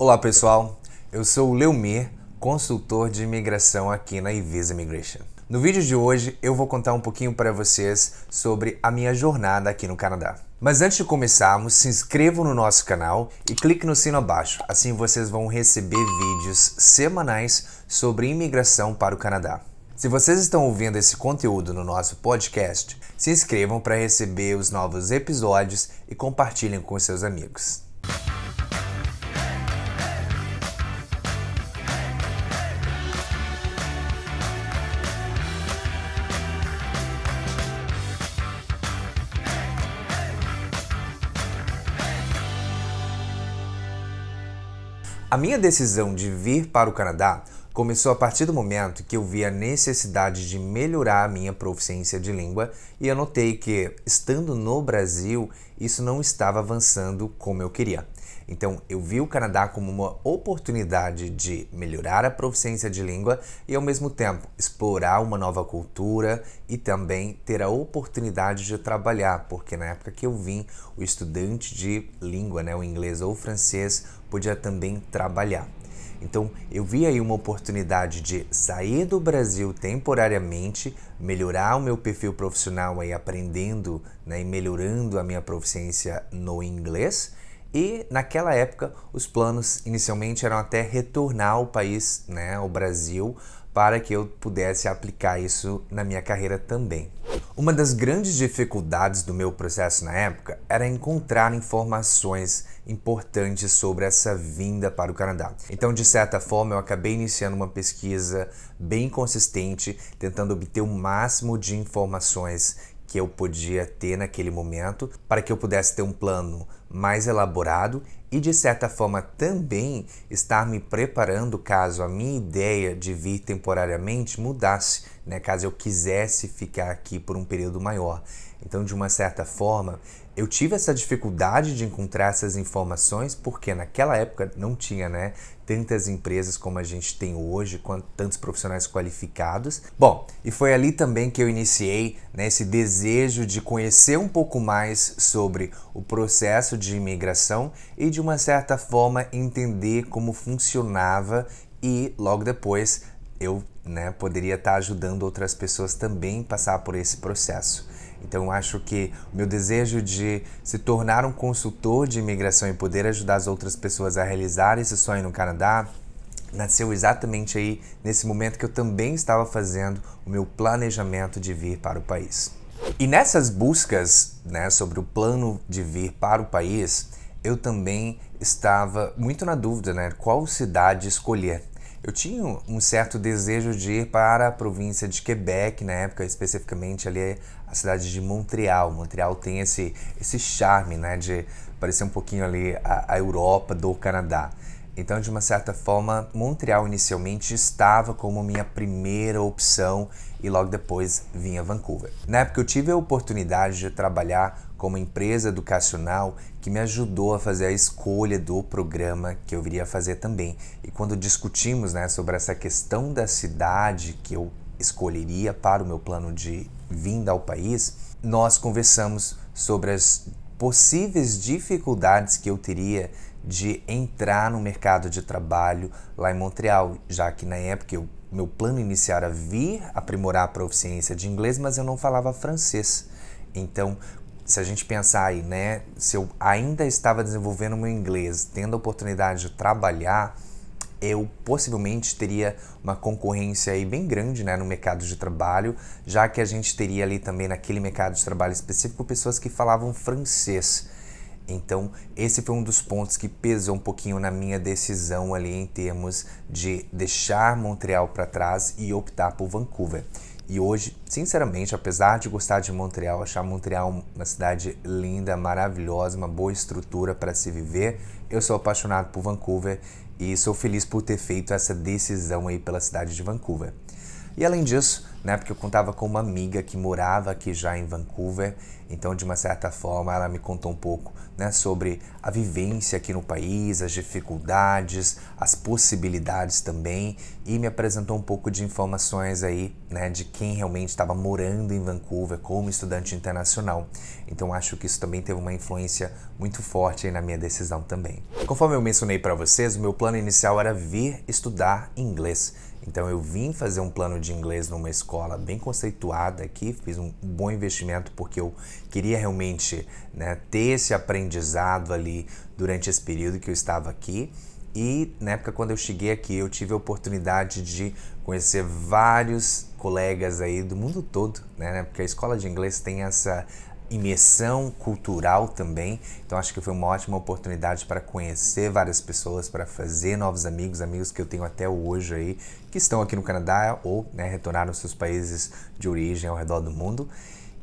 Olá pessoal, eu sou o Leomir, consultor de imigração aqui na Ivisa Immigration. No vídeo de hoje eu vou contar um pouquinho para vocês sobre a minha jornada aqui no Canadá. Mas antes de começarmos, se inscrevam no nosso canal e clique no sino abaixo, assim vocês vão receber vídeos semanais sobre imigração para o Canadá. Se vocês estão ouvindo esse conteúdo no nosso podcast, se inscrevam para receber os novos episódios e compartilhem com seus amigos. A minha decisão de vir para o Canadá começou a partir do momento que eu vi a necessidade de melhorar a minha proficiência de língua e anotei notei que, estando no Brasil, isso não estava avançando como eu queria. Então, eu vi o Canadá como uma oportunidade de melhorar a proficiência de língua e, ao mesmo tempo, explorar uma nova cultura e também ter a oportunidade de trabalhar, porque na época que eu vim, o estudante de língua, né, o inglês ou o francês, podia também trabalhar. Então, eu vi aí uma oportunidade de sair do Brasil temporariamente, melhorar o meu perfil profissional aí aprendendo né, e melhorando a minha proficiência no inglês e naquela época, os planos inicialmente eram até retornar ao país, né, o Brasil, para que eu pudesse aplicar isso na minha carreira também. Uma das grandes dificuldades do meu processo na época era encontrar informações importantes sobre essa vinda para o Canadá. Então, de certa forma, eu acabei iniciando uma pesquisa bem consistente, tentando obter o máximo de informações que eu podia ter naquele momento para que eu pudesse ter um plano mais elaborado e, de certa forma, também estar me preparando caso a minha ideia de vir temporariamente mudasse, né? caso eu quisesse ficar aqui por um período maior. Então, de uma certa forma, eu tive essa dificuldade de encontrar essas informações porque naquela época não tinha, né? Tantas empresas como a gente tem hoje, com tantos profissionais qualificados. Bom, e foi ali também que eu iniciei né, esse desejo de conhecer um pouco mais sobre o processo de imigração e, de uma certa forma, entender como funcionava e, logo depois, eu né, poderia estar ajudando outras pessoas também a passar por esse processo. Então, eu acho que o meu desejo de se tornar um consultor de imigração e poder ajudar as outras pessoas a realizar esse sonho no Canadá nasceu exatamente aí nesse momento que eu também estava fazendo o meu planejamento de vir para o país. E nessas buscas, né, sobre o plano de vir para o país, eu também estava muito na dúvida, né, qual cidade escolher eu tinha um certo desejo de ir para a província de Quebec, na época, especificamente ali a cidade de Montreal. Montreal tem esse, esse charme, né, de parecer um pouquinho ali a, a Europa do Canadá. Então, de uma certa forma, Montreal inicialmente estava como minha primeira opção e logo depois vinha Vancouver. Na época, eu tive a oportunidade de trabalhar como empresa educacional que me ajudou a fazer a escolha do programa que eu viria fazer também. E quando discutimos né, sobre essa questão da cidade que eu escolheria para o meu plano de vinda ao país, nós conversamos sobre as possíveis dificuldades que eu teria de entrar no mercado de trabalho lá em Montreal, já que na época eu, meu plano inicial era vir aprimorar a proficiência de inglês, mas eu não falava francês. Então, se a gente pensar aí, né, se eu ainda estava desenvolvendo meu inglês, tendo a oportunidade de trabalhar, eu possivelmente teria uma concorrência aí bem grande né, no mercado de trabalho, já que a gente teria ali também naquele mercado de trabalho específico pessoas que falavam francês. Então, esse foi um dos pontos que pesou um pouquinho na minha decisão ali em termos de deixar Montreal para trás e optar por Vancouver. E hoje, sinceramente, apesar de gostar de Montreal, achar Montreal uma cidade linda, maravilhosa, uma boa estrutura para se viver, eu sou apaixonado por Vancouver e sou feliz por ter feito essa decisão aí pela cidade de Vancouver. E além disso, né? Porque eu contava com uma amiga que morava aqui já em Vancouver, então de uma certa forma ela me contou um pouco, né, sobre a vivência aqui no país, as dificuldades, as possibilidades também, e me apresentou um pouco de informações aí, né, de quem realmente estava morando em Vancouver como estudante internacional. Então acho que isso também teve uma influência muito forte aí na minha decisão também. Conforme eu mencionei para vocês, o meu plano inicial era vir estudar inglês então eu vim fazer um plano de inglês numa escola bem conceituada aqui, fiz um bom investimento porque eu queria realmente né, ter esse aprendizado ali durante esse período que eu estava aqui. E na época quando eu cheguei aqui, eu tive a oportunidade de conhecer vários colegas aí do mundo todo, né? Porque a escola de inglês tem essa imersão cultural também. Então acho que foi uma ótima oportunidade para conhecer várias pessoas, para fazer novos amigos, amigos que eu tenho até hoje aí, que estão aqui no Canadá ou né, retornaram aos seus países de origem ao redor do mundo.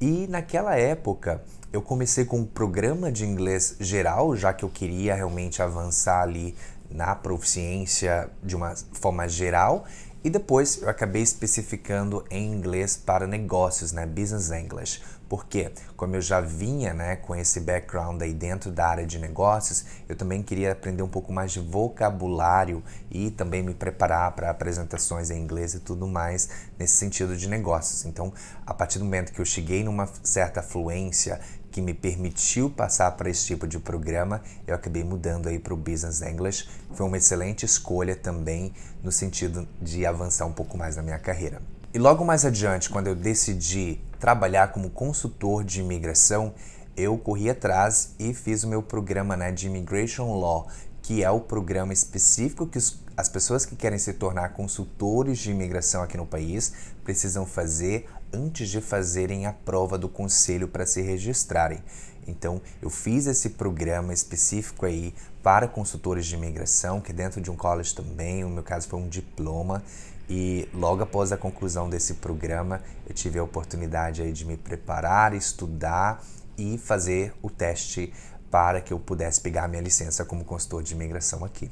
E naquela época eu comecei com um programa de inglês geral, já que eu queria realmente avançar ali na proficiência de uma forma geral e depois eu acabei especificando em inglês para negócios, né? Business English. Porque, como eu já vinha né, com esse background aí dentro da área de negócios, eu também queria aprender um pouco mais de vocabulário e também me preparar para apresentações em inglês e tudo mais nesse sentido de negócios. Então, a partir do momento que eu cheguei numa certa fluência que me permitiu passar para esse tipo de programa, eu acabei mudando aí para o Business English. Foi uma excelente escolha também no sentido de avançar um pouco mais na minha carreira. E logo mais adiante, quando eu decidi trabalhar como consultor de imigração, eu corri atrás e fiz o meu programa né, de Immigration Law, que é o programa específico que os, as pessoas que querem se tornar consultores de imigração aqui no país precisam fazer antes de fazerem a prova do conselho para se registrarem. Então, eu fiz esse programa específico aí para consultores de imigração, que dentro de um college também, no meu caso foi um diploma, e logo após a conclusão desse programa, eu tive a oportunidade aí de me preparar, estudar e fazer o teste para que eu pudesse pegar minha licença como consultor de imigração aqui.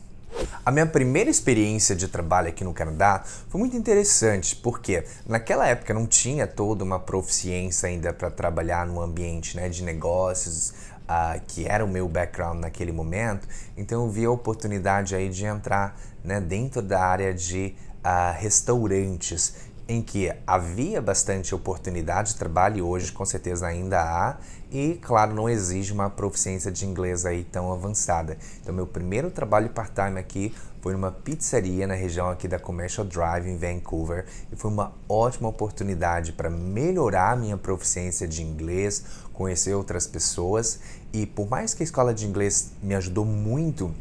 A minha primeira experiência de trabalho aqui no Canadá foi muito interessante, porque naquela época não tinha toda uma proficiência ainda para trabalhar no ambiente né, de negócios, Uh, que era o meu background naquele momento, então eu vi a oportunidade aí de entrar né, dentro da área de uh, restaurantes em que havia bastante oportunidade de trabalho, hoje com certeza ainda há, e claro, não exige uma proficiência de inglês aí tão avançada. Então, meu primeiro trabalho part-time aqui foi numa pizzaria na região aqui da Commercial Drive em Vancouver e foi uma ótima oportunidade para melhorar minha proficiência de inglês, conhecer outras pessoas e por mais que a escola de inglês me ajudou muito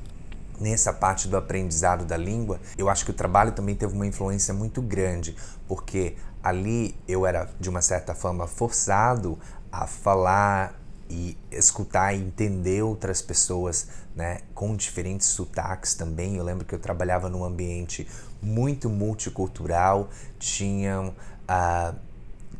nessa parte do aprendizado da língua, eu acho que o trabalho também teve uma influência muito grande, porque ali eu era, de uma certa forma, forçado a falar e escutar e entender outras pessoas, né, com diferentes sotaques também. Eu lembro que eu trabalhava num ambiente muito multicultural, tinham. Uh,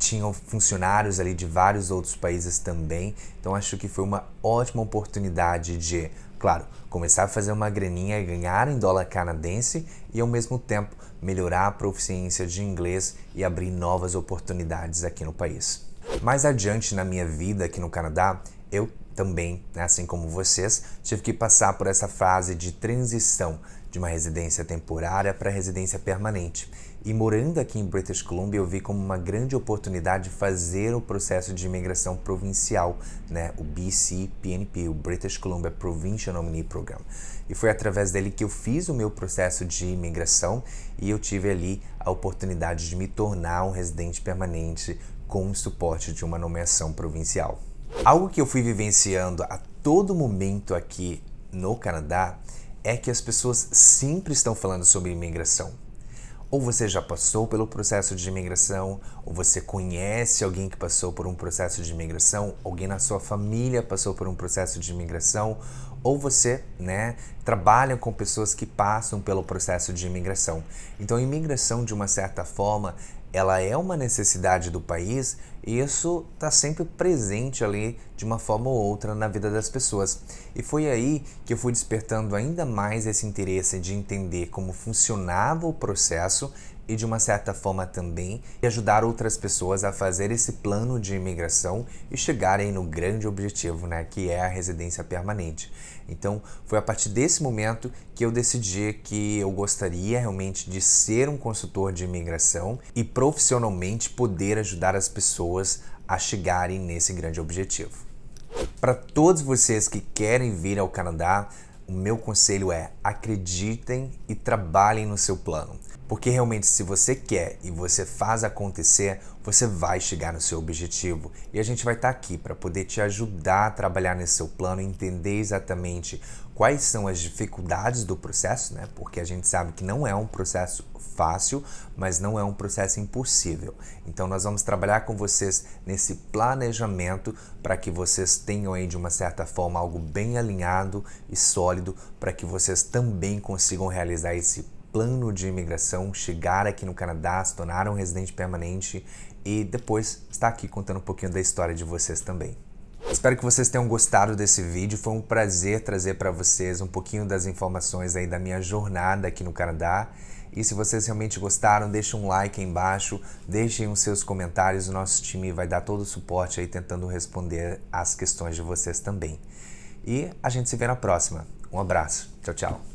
tinham funcionários ali de vários outros países também. Então acho que foi uma ótima oportunidade de, claro, começar a fazer uma graninha, ganhar em dólar canadense e ao mesmo tempo melhorar a proficiência de inglês e abrir novas oportunidades aqui no país. Mais adiante na minha vida aqui no Canadá, eu também, né, assim como vocês, tive que passar por essa fase de transição de uma residência temporária para residência permanente. E morando aqui em British Columbia, eu vi como uma grande oportunidade fazer o processo de imigração provincial, né? o BC PNP, o British Columbia Provincial Nominee Program. E foi através dele que eu fiz o meu processo de imigração e eu tive ali a oportunidade de me tornar um residente permanente com o suporte de uma nomeação provincial. Algo que eu fui vivenciando a todo momento aqui no Canadá é que as pessoas sempre estão falando sobre imigração. Ou você já passou pelo processo de imigração, ou você conhece alguém que passou por um processo de imigração, alguém na sua família passou por um processo de imigração, ou você, né, trabalha com pessoas que passam pelo processo de imigração. Então, a imigração, de uma certa forma, ela é uma necessidade do país e isso está sempre presente ali de uma forma ou outra na vida das pessoas. E foi aí que eu fui despertando ainda mais esse interesse de entender como funcionava o processo e de uma certa forma também e ajudar outras pessoas a fazer esse plano de imigração e chegarem no grande objetivo, né, que é a residência permanente. Então, foi a partir desse momento que eu decidi que eu gostaria realmente de ser um consultor de imigração e profissionalmente poder ajudar as pessoas a chegarem nesse grande objetivo. Para todos vocês que querem vir ao Canadá, o meu conselho é acreditem e trabalhem no seu plano. Porque realmente, se você quer e você faz acontecer, você vai chegar no seu objetivo e a gente vai estar tá aqui para poder te ajudar a trabalhar nesse seu plano, entender exatamente quais são as dificuldades do processo, né? Porque a gente sabe que não é um processo fácil, mas não é um processo impossível. Então nós vamos trabalhar com vocês nesse planejamento para que vocês tenham aí de uma certa forma algo bem alinhado e sólido para que vocês também consigam realizar esse plano de imigração, chegar aqui no Canadá, se tornar um residente permanente e depois estar aqui contando um pouquinho da história de vocês também. Espero que vocês tenham gostado desse vídeo. Foi um prazer trazer para vocês um pouquinho das informações aí da minha jornada aqui no Canadá. E se vocês realmente gostaram, deixem um like aí embaixo, deixem os seus comentários, o nosso time vai dar todo o suporte aí tentando responder as questões de vocês também. E a gente se vê na próxima. Um abraço. Tchau, tchau.